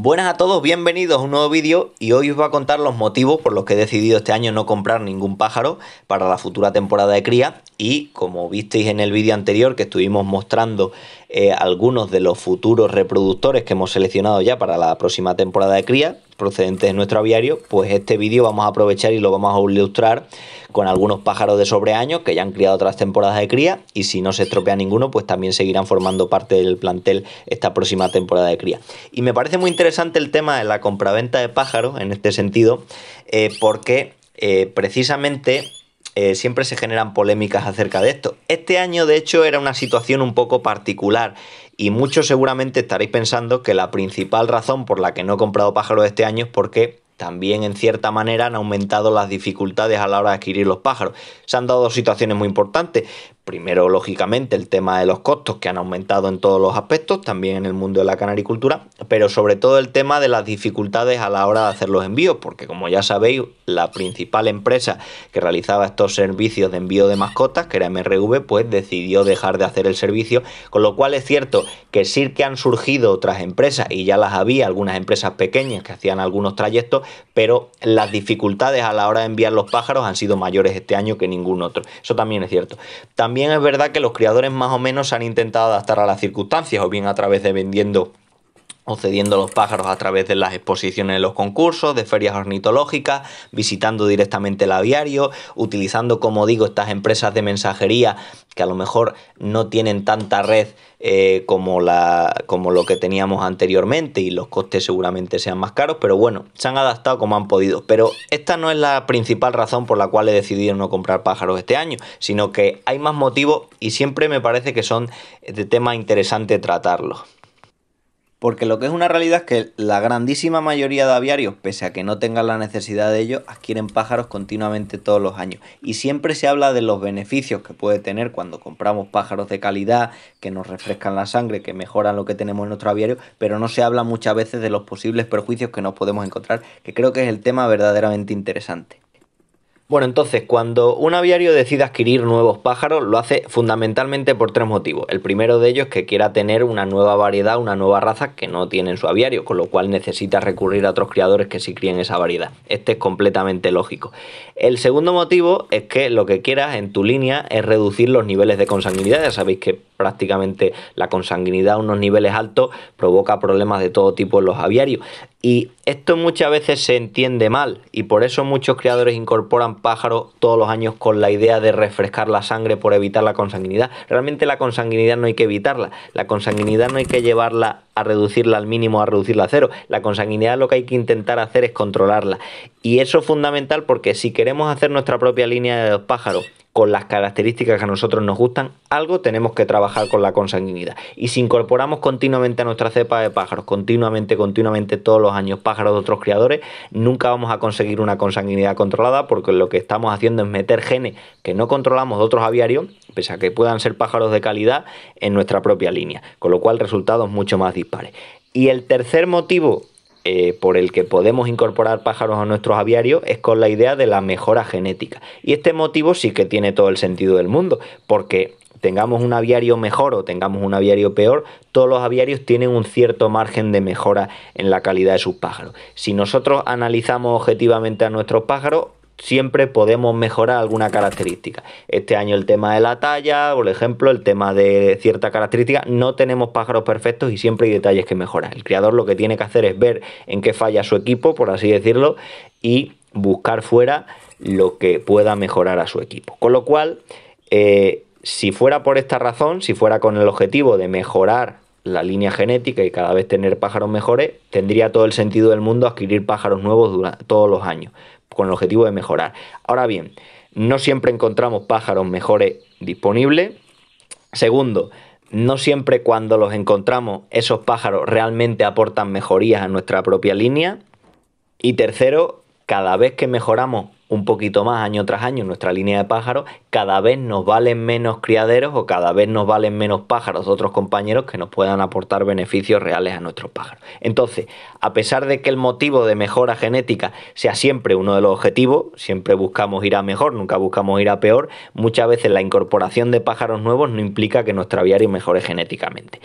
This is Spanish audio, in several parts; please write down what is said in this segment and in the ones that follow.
Buenas a todos, bienvenidos a un nuevo vídeo y hoy os voy a contar los motivos por los que he decidido este año no comprar ningún pájaro para la futura temporada de cría y como visteis en el vídeo anterior que estuvimos mostrando eh, algunos de los futuros reproductores que hemos seleccionado ya para la próxima temporada de cría procedentes de nuestro aviario, pues este vídeo vamos a aprovechar y lo vamos a ilustrar con algunos pájaros de sobreaño que ya han criado otras temporadas de cría y si no se estropea ninguno, pues también seguirán formando parte del plantel esta próxima temporada de cría. Y me parece muy interesante el tema de la compraventa de pájaros en este sentido, eh, porque eh, precisamente eh, siempre se generan polémicas acerca de esto. Este año, de hecho, era una situación un poco particular y muchos seguramente estaréis pensando que la principal razón por la que no he comprado pájaros este año es porque también en cierta manera han aumentado las dificultades a la hora de adquirir los pájaros. Se han dado situaciones muy importantes. Primero, lógicamente, el tema de los costos que han aumentado en todos los aspectos, también en el mundo de la canaricultura, pero sobre todo el tema de las dificultades a la hora de hacer los envíos, porque como ya sabéis, la principal empresa que realizaba estos servicios de envío de mascotas, que era MRV, pues decidió dejar de hacer el servicio, con lo cual es cierto que sí que han surgido otras empresas, y ya las había, algunas empresas pequeñas que hacían algunos trayectos, pero las dificultades a la hora de enviar los pájaros han sido mayores este año que ningún otro. Eso también es cierto. También es verdad que los criadores más o menos han intentado adaptar a las circunstancias, o bien a través de vendiendo o cediendo los pájaros a través de las exposiciones en los concursos, de ferias ornitológicas, visitando directamente el aviario, utilizando, como digo, estas empresas de mensajería que a lo mejor no tienen tanta red eh, como, la, como lo que teníamos anteriormente y los costes seguramente sean más caros, pero bueno, se han adaptado como han podido. Pero esta no es la principal razón por la cual he decidido no comprar pájaros este año, sino que hay más motivos y siempre me parece que son de tema interesante tratarlos. Porque lo que es una realidad es que la grandísima mayoría de aviarios, pese a que no tengan la necesidad de ello, adquieren pájaros continuamente todos los años. Y siempre se habla de los beneficios que puede tener cuando compramos pájaros de calidad, que nos refrescan la sangre, que mejoran lo que tenemos en nuestro aviario, pero no se habla muchas veces de los posibles perjuicios que nos podemos encontrar, que creo que es el tema verdaderamente interesante. Bueno, entonces, cuando un aviario decide adquirir nuevos pájaros, lo hace fundamentalmente por tres motivos. El primero de ellos es que quiera tener una nueva variedad, una nueva raza que no tiene en su aviario, con lo cual necesita recurrir a otros criadores que sí críen esa variedad. Este es completamente lógico. El segundo motivo es que lo que quieras en tu línea es reducir los niveles de consanguinidad. Ya sabéis que prácticamente la consanguinidad a unos niveles altos provoca problemas de todo tipo en los aviarios. Y esto muchas veces se entiende mal y por eso muchos criadores incorporan pájaros todos los años con la idea de refrescar la sangre por evitar la consanguinidad. Realmente la consanguinidad no hay que evitarla, la consanguinidad no hay que llevarla a reducirla al mínimo, a reducirla a cero. La consanguinidad lo que hay que intentar hacer es controlarla. Y eso es fundamental porque si queremos hacer nuestra propia línea de los pájaros, con las características que a nosotros nos gustan, algo tenemos que trabajar con la consanguinidad. Y si incorporamos continuamente a nuestra cepa de pájaros, continuamente, continuamente, todos los años pájaros de otros criadores, nunca vamos a conseguir una consanguinidad controlada porque lo que estamos haciendo es meter genes que no controlamos de otros aviarios, pese a que puedan ser pájaros de calidad, en nuestra propia línea, con lo cual resultados mucho más dispares. Y el tercer motivo eh, por el que podemos incorporar pájaros a nuestros aviarios es con la idea de la mejora genética. Y este motivo sí que tiene todo el sentido del mundo, porque tengamos un aviario mejor o tengamos un aviario peor, todos los aviarios tienen un cierto margen de mejora en la calidad de sus pájaros. Si nosotros analizamos objetivamente a nuestros pájaros, siempre podemos mejorar alguna característica. Este año el tema de la talla, por ejemplo, el tema de cierta característica, no tenemos pájaros perfectos y siempre hay detalles que mejorar. El criador lo que tiene que hacer es ver en qué falla su equipo, por así decirlo, y buscar fuera lo que pueda mejorar a su equipo. Con lo cual, eh, si fuera por esta razón, si fuera con el objetivo de mejorar la línea genética y cada vez tener pájaros mejores, tendría todo el sentido del mundo adquirir pájaros nuevos durante todos los años con el objetivo de mejorar. Ahora bien, no siempre encontramos pájaros mejores disponibles. Segundo, no siempre cuando los encontramos esos pájaros realmente aportan mejorías a nuestra propia línea. Y tercero, cada vez que mejoramos un poquito más año tras año en nuestra línea de pájaros, cada vez nos valen menos criaderos o cada vez nos valen menos pájaros de otros compañeros que nos puedan aportar beneficios reales a nuestros pájaros. Entonces, a pesar de que el motivo de mejora genética sea siempre uno de los objetivos, siempre buscamos ir a mejor, nunca buscamos ir a peor, muchas veces la incorporación de pájaros nuevos no implica que nuestro aviario mejore genéticamente.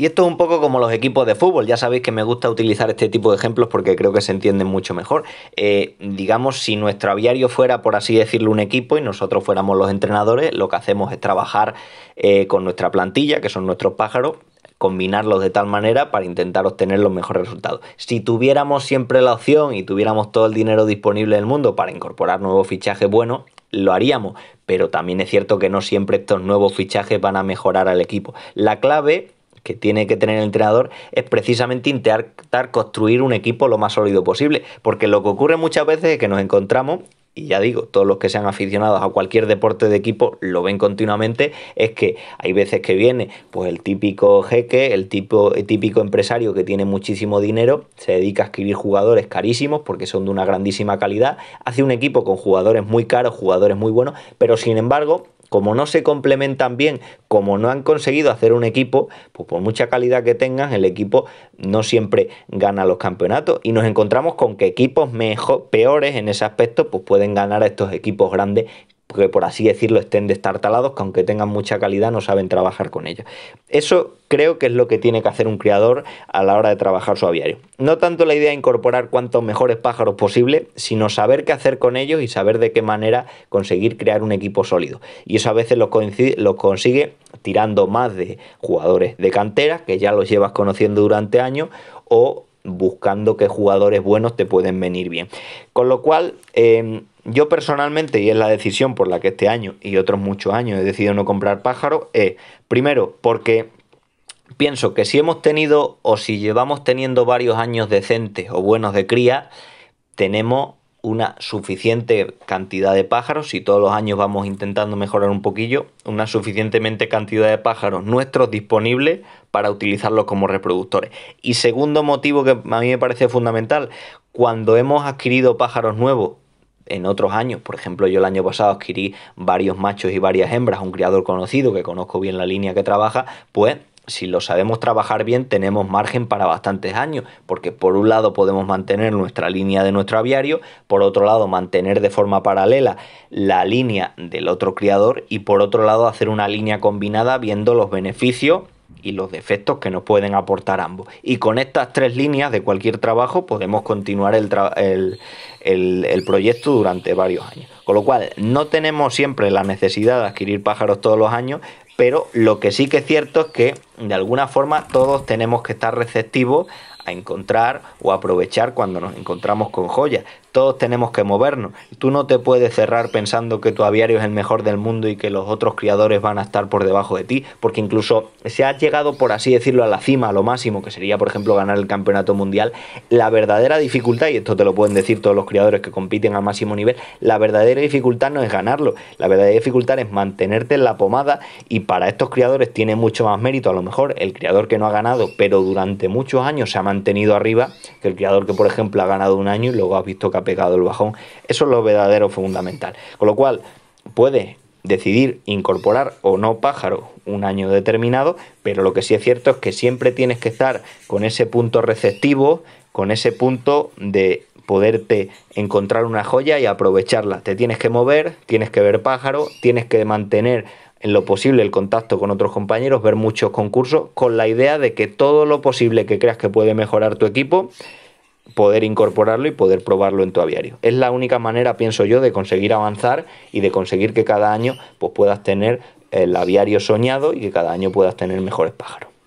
Y esto es un poco como los equipos de fútbol. Ya sabéis que me gusta utilizar este tipo de ejemplos porque creo que se entienden mucho mejor. Eh, digamos, si nuestro aviario fuera, por así decirlo, un equipo y nosotros fuéramos los entrenadores, lo que hacemos es trabajar eh, con nuestra plantilla, que son nuestros pájaros, combinarlos de tal manera para intentar obtener los mejores resultados. Si tuviéramos siempre la opción y tuviéramos todo el dinero disponible del mundo para incorporar nuevos fichajes buenos, lo haríamos, pero también es cierto que no siempre estos nuevos fichajes van a mejorar al equipo. La clave que tiene que tener el entrenador es precisamente intentar construir un equipo lo más sólido posible. Porque lo que ocurre muchas veces es que nos encontramos, y ya digo, todos los que sean aficionados a cualquier deporte de equipo lo ven continuamente, es que hay veces que viene pues el típico jeque, el, tipo, típico empresario que tiene muchísimo dinero, se dedica a escribir jugadores carísimos porque son de una grandísima calidad, hace un equipo con jugadores muy caros, jugadores muy buenos, pero sin embargo como no se complementan bien, como no han conseguido hacer un equipo, pues por mucha calidad que tengan, el equipo no siempre gana los campeonatos y nos encontramos con que equipos mejor, peores en ese aspecto pues pueden ganar a estos equipos grandes que por así decirlo estén destartalados, que aunque tengan mucha calidad no saben trabajar con ellos. Eso creo que es lo que tiene que hacer un criador a la hora de trabajar su aviario. No tanto la idea de incorporar cuantos mejores pájaros posible, sino saber qué hacer con ellos y saber de qué manera conseguir crear un equipo sólido. Y eso a veces lo, consigue tirando más de jugadores de cantera, que ya los llevas conociendo durante años, o buscando qué jugadores buenos te pueden venir bien. Con lo cual... Em, yo personalmente, y es la decisión por la que este año y otros muchos años he decidido no comprar pájaros, es primero porque pienso que si hemos tenido o si llevamos teniendo varios años decentes o buenos de cría, tenemos una suficiente cantidad de pájaros, si todos los años vamos intentando mejorar un poquillo, una suficientemente cantidad de pájaros nuestros disponibles para utilizarlos como reproductores. Y segundo motivo que a mí me parece fundamental, cuando hemos adquirido pájaros nuevos en otros años. Por ejemplo, yo el año pasado adquirí varios machos y varias hembras, a un criador conocido que conozco bien la línea que trabaja, pues si lo sabemos trabajar bien, tenemos margen para bastantes años, porque por un lado podemos mantener nuestra línea de nuestro aviario, por otro lado mantener de forma paralela la línea del otro criador y por otro lado hacer una línea combinada viendo los beneficios y los defectos que nos pueden aportar ambos. Y con estas tres líneas de cualquier trabajo podemos continuar el, proyecto durante varios años. Con lo cual, no tenemos siempre la necesidad de adquirir pájaros todos los años, pero lo que sí que es cierto es que de alguna forma todos tenemos que estar receptivos a encontrar o aprovechar cuando nos encontramos con joyas. Todos tenemos que movernos. Tú no te puedes cerrar pensando que tu aviario es el mejor del mundo y que los otros criadores van a estar por debajo de ti, porque incluso se ha llegado, por así decirlo, a la cima, a lo máximo, que sería, por ejemplo, ganar el campeonato mundial, la verdadera dificultad, y esto te lo pueden decir todos los criadores que compiten al máximo nivel, la verdadera dificultad no es ganarlo, la verdadera dificultad es mantenerte en la pomada y para estos criadores tiene mucho más mérito, a lo mejor, el criador que no ha ganado, pero durante muchos años se ha mantenido arriba, que el criador que, por ejemplo, ha ganado un año y luego has visto que pegado el bajón. Eso es lo verdadero fundamental. Con lo cual, puedes decidir incorporar o no pájaro un año determinado, pero lo que sí es cierto es que siempre tienes que estar con ese punto receptivo, con ese punto de poderte encontrar una joya y aprovecharla. Te tienes que mover, tienes que ver pájaro, tienes que mantener en lo posible el contacto con otros compañeros, ver muchos concursos, con la idea de que todo lo posible que creas que puede mejorar tu equipo, poder incorporarlo y poder probarlo en tu aviario. Es la única manera, pienso yo, de conseguir avanzar y de conseguir que cada año pues, puedas tener el aviario soñado y que cada año puedas tener mejores pájaros.